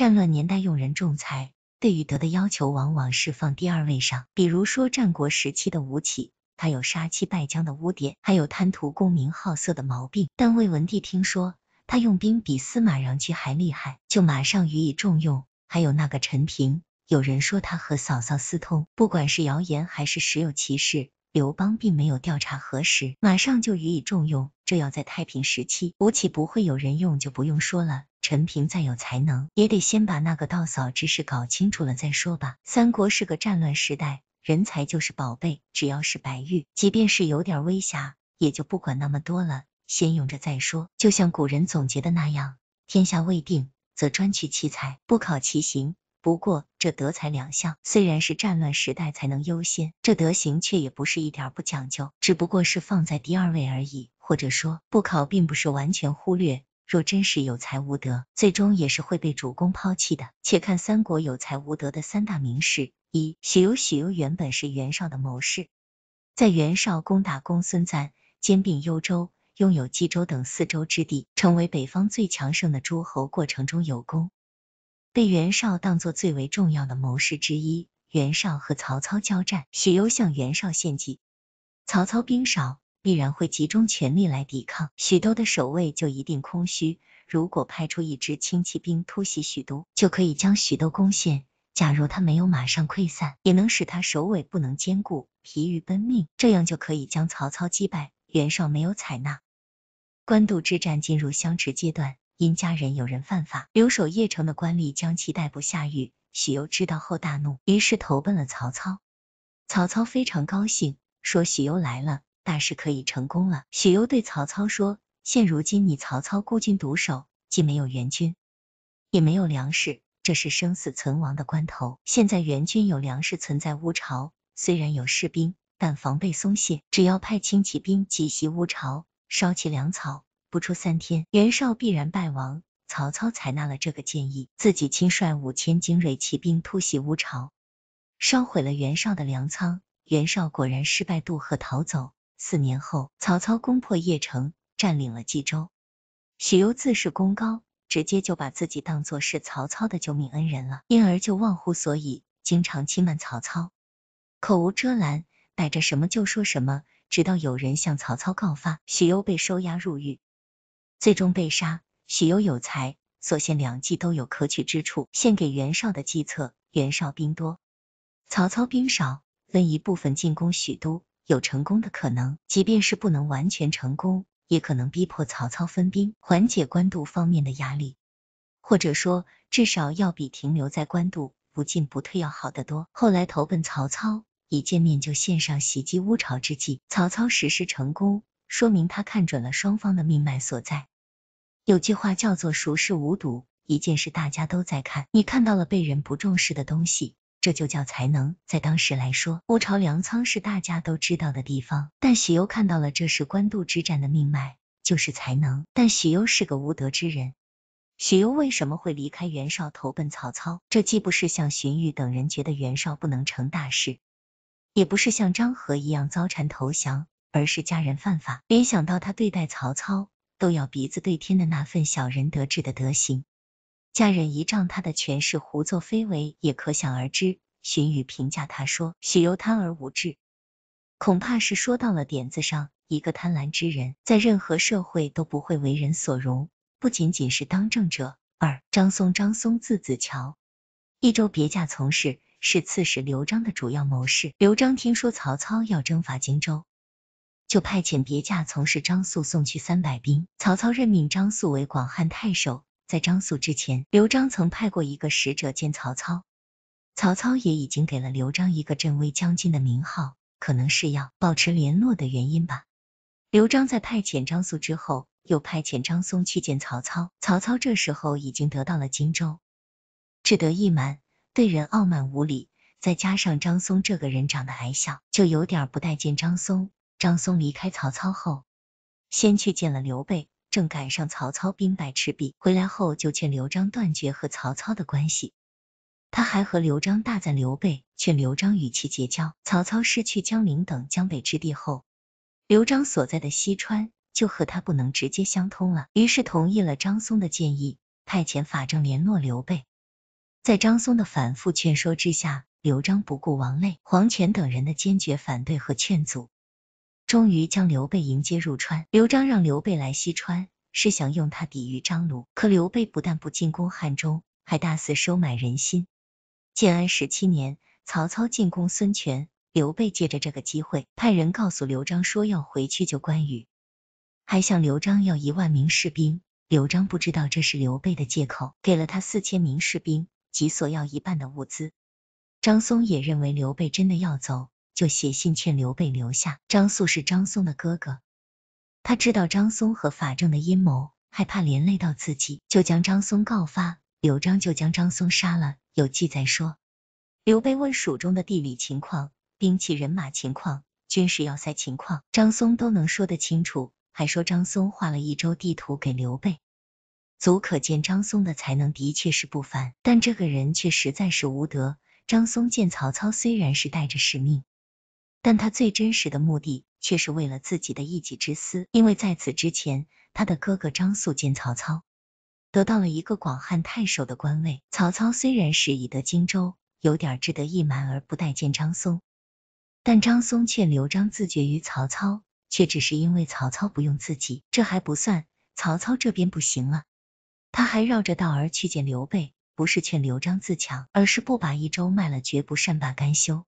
战乱年代用人重裁，对于德的要求往往是放第二位上。比如说战国时期的吴起，他有杀妻败将的污点，还有贪图功名、好色的毛病。但魏文帝听说他用兵比司马穰苴还厉害，就马上予以重用。还有那个陈平，有人说他和嫂嫂私通，不管是谣言还是实有其事，刘邦并没有调查核实，马上就予以重用。这要在太平时期，吴起不会有人用，就不用说了。陈平再有才能，也得先把那个道嫂之事搞清楚了再说吧。三国是个战乱时代，人才就是宝贝，只要是白玉，即便是有点微瑕，也就不管那么多了，先用着再说。就像古人总结的那样，天下未定，则专取其才，不考其行。不过这德才两项虽然是战乱时代才能优先，这德行却也不是一点不讲究，只不过是放在第二位而已，或者说不考，并不是完全忽略。若真是有才无德，最终也是会被主公抛弃的。且看三国有才无德的三大名士：一、许攸。许攸原本是袁绍的谋士，在袁绍攻打公孙瓒，兼并幽州，拥有冀州等四州之地，成为北方最强盛的诸侯过程中有功，被袁绍当做最为重要的谋士之一。袁绍和曹操交战，许攸向袁绍献计，曹操兵少。必然会集中全力来抵抗，许都的守卫就一定空虚。如果派出一支轻骑兵突袭许都，就可以将许都攻陷。假如他没有马上溃散，也能使他首尾不能兼顾，疲于奔命。这样就可以将曹操击败。袁绍没有采纳。官渡之战进入相持阶段，因家人有人犯法，留守邺城的官吏将其逮捕下狱。许攸知道后大怒，于是投奔了曹操。曹操非常高兴，说：“许攸来了。”大事可以成功了。许攸对曹操说：“现如今你曹操孤军独守，既没有援军，也没有粮食，这是生死存亡的关头。现在援军有粮食存在乌巢，虽然有士兵，但防备松懈。只要派轻骑兵急袭乌巢，烧其粮草，不出三天，袁绍必然败亡。”曹操采纳了这个建议，自己亲率五千精锐骑兵突袭乌巢，烧毁了袁绍的粮仓。袁绍果然失败，渡河逃走。四年后，曹操攻破邺城，占领了冀州。许攸自恃功高，直接就把自己当做是曹操的救命恩人了，因而就忘乎所以，经常欺瞒曹操，口无遮拦，逮着什么就说什么，直到有人向曹操告发，许攸被收押入狱，最终被杀。许攸有才，所献两计都有可取之处。献给袁绍的计策，袁绍兵多，曹操兵少，分一部分进攻许都。有成功的可能，即便是不能完全成功，也可能逼迫曹操分兵，缓解官渡方面的压力。或者说，至少要比停留在官渡不进不退要好得多。后来投奔曹操，一见面就献上袭击乌巢之计，曹操实施成功，说明他看准了双方的命脉所在。有句话叫做熟视无睹，一件事大家都在看，你看到了被人不重视的东西。这就叫才能，在当时来说，乌巢粮仓是大家都知道的地方，但许攸看到了，这是官渡之战的命脉，就是才能。但许攸是个无德之人，许攸为什么会离开袁绍投奔曹操？这既不是像荀彧等人觉得袁绍不能成大事，也不是像张合一样遭谗投降，而是家人犯法。联想到他对待曹操都要鼻子对天的那份小人得志的德行。家人倚仗他的权势胡作非为，也可想而知。荀彧评价他说：“许攸贪而无志”，恐怕是说到了点子上。一个贪婪之人，在任何社会都不会为人所容，不仅仅是当政者。”二、张松，张松字子乔，益州别驾从事，是刺史刘璋的主要谋士。刘璋听说曹操要征伐荆州，就派遣别驾从事张肃送去三百兵。曹操任命张肃为广汉太守。在张素之前，刘璋曾派过一个使者见曹操，曹操也已经给了刘璋一个镇威将军的名号，可能是要保持联络的原因吧。刘璋在派遣张素之后，又派遣张松去见曹操，曹操这时候已经得到了荆州，志得意满，对人傲慢无礼，再加上张松这个人长得矮小，就有点不待见张松。张松离开曹操后，先去见了刘备。正赶上曹操兵败赤壁，回来后就劝刘璋断绝和曹操的关系。他还和刘璋大赞刘备，劝刘璋与其结交。曹操失去江陵等江北之地后，刘璋所在的西川就和他不能直接相通了。于是同意了张松的建议，派遣法正联络刘备。在张松的反复劝说之下，刘璋不顾王累、黄权等人的坚决反对和劝阻。终于将刘备迎接入川。刘璋让刘备来西川，是想用他抵御张鲁。可刘备不但不进攻汉中，还大肆收买人心。建安十七年，曹操进攻孙权，刘备借着这个机会，派人告诉刘璋说要回去救关羽，还向刘璋要一万名士兵。刘璋不知道这是刘备的借口，给了他四千名士兵及所要一半的物资。张松也认为刘备真的要走。就写信劝刘备留下。张素是张松的哥哥，他知道张松和法正的阴谋，害怕连累到自己，就将张松告发。刘璋就将张松杀了。有记载说，刘备问蜀中的地理情况、兵器人马情况、军事要塞情况，张松都能说得清楚，还说张松画了一周地图给刘备，足可见张松的才能的确是不凡。但这个人却实在是无德。张松见曹操虽然是带着使命。但他最真实的目的却是为了自己的一己之私，因为在此之前，他的哥哥张肃见曹操，得到了一个广汉太守的官位。曹操虽然是已得荆州，有点志得意满而不待见张松，但张松劝刘璋自绝于曹操，却只是因为曹操不用自己。这还不算，曹操这边不行了，他还绕着道儿去见刘备，不是劝刘璋自强，而是不把益州卖了，绝不善罢甘休。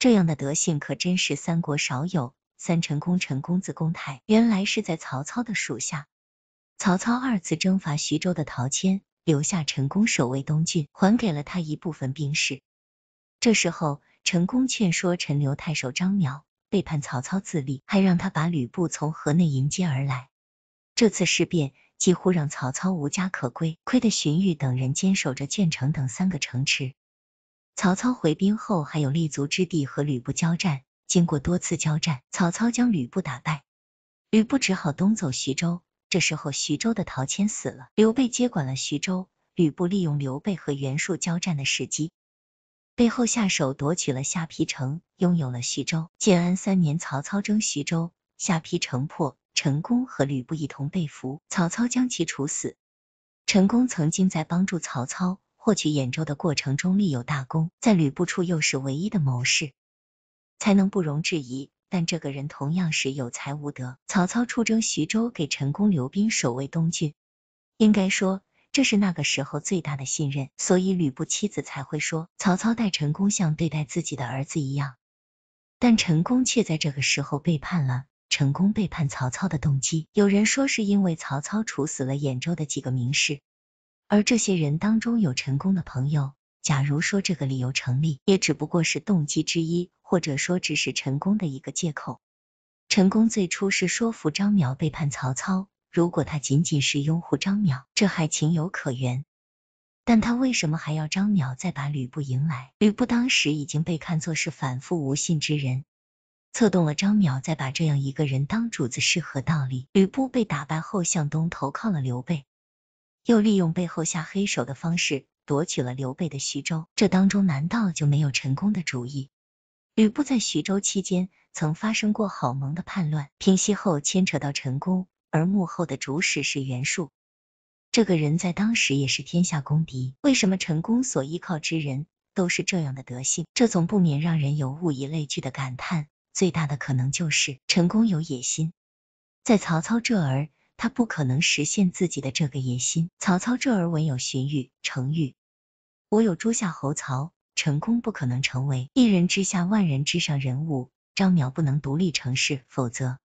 这样的德性可真是三国少有。三陈宫，陈公字公台，原来是在曹操的属下。曹操二次征伐徐州的陶谦，留下陈宫守卫东郡，还给了他一部分兵士。这时候，陈宫劝说陈留太守张邈背叛曹操自立，还让他把吕布从河内迎接而来。这次事变几乎让曹操无家可归，亏得荀彧等人坚守着鄄城等三个城池。曹操回兵后还有立足之地和吕布交战，经过多次交战，曹操将吕布打败，吕布只好东走徐州。这时候徐州的陶谦死了，刘备接管了徐州。吕布利用刘备和袁术交战的时机，背后下手夺取了下邳城，拥有了徐州。建安三年，曹操征徐州，下邳城破，陈宫和吕布一同被俘，曹操将其处死。陈宫曾经在帮助曹操。获取兖州的过程中立有大功，在吕布处又是唯一的谋士，才能不容置疑。但这个人同样是有才无德。曹操出征徐州，给陈宫留兵守卫东郡，应该说这是那个时候最大的信任，所以吕布妻子才会说曹操待陈宫像对待自己的儿子一样。但陈宫却在这个时候背叛了。陈宫背叛曹操的动机，有人说是因为曹操处死了兖州的几个名士。而这些人当中有陈宫的朋友，假如说这个理由成立，也只不过是动机之一，或者说只是陈宫的一个借口。陈宫最初是说服张邈背叛曹操，如果他仅仅是拥护张邈，这还情有可原，但他为什么还要张邈再把吕布迎来？吕布当时已经被看作是反复无信之人，策动了张邈再把这样一个人当主子是何道理？吕布被打败后向东投靠了刘备。又利用背后下黑手的方式夺取了刘备的徐州，这当中难道就没有陈宫的主意？吕布在徐州期间曾发生过郝萌的叛乱，平息后牵扯到陈宫，而幕后的主使是袁术。这个人在当时也是天下公敌，为什么陈宫所依靠之人都是这样的德性？这总不免让人有物以类聚的感叹。最大的可能就是陈宫有野心，在曹操这儿。他不可能实现自己的这个野心。曹操这儿文有荀彧、程昱，我有诸夏侯、曹陈宫，不可能成为一人之下、万人之上人物。张邈不能独立成事，否则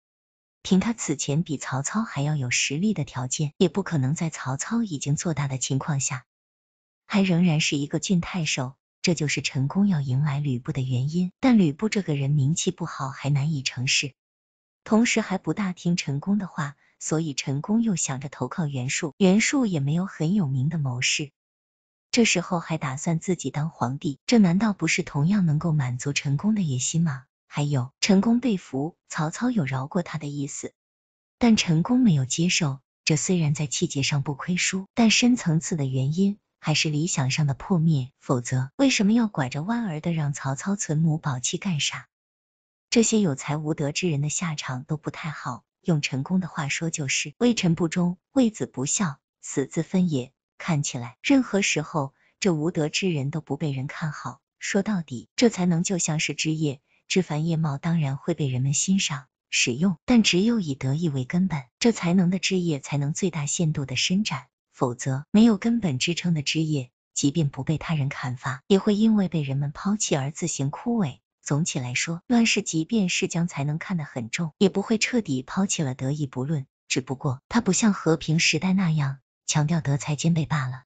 凭他此前比曹操还要有实力的条件，也不可能在曹操已经做大的情况下，还仍然是一个郡太守。这就是陈宫要迎来吕布的原因。但吕布这个人名气不好，还难以成事，同时还不大听陈宫的话。所以陈宫又想着投靠袁术，袁术也没有很有名的谋士，这时候还打算自己当皇帝，这难道不是同样能够满足陈宫的野心吗？还有陈宫被俘，曹操有饶过他的意思，但陈宫没有接受，这虽然在气节上不亏输，但深层次的原因还是理想上的破灭，否则为什么要拐着弯儿的让曹操存母保妻干啥？这些有才无德之人的下场都不太好。用陈宫的话说就是，微臣不忠，为子不孝，死自分也。看起来，任何时候这无德之人都不被人看好。说到底，这才能就像是枝叶，枝繁叶茂当然会被人们欣赏、使用。但只有以德义为根本，这才能的枝叶才能最大限度的伸展。否则，没有根本支撑的枝叶，即便不被他人砍伐，也会因为被人们抛弃而自行枯萎。总体来说，乱世即便是将才能看得很重，也不会彻底抛弃了德义不论。只不过，它不像和平时代那样强调德才兼备罢了。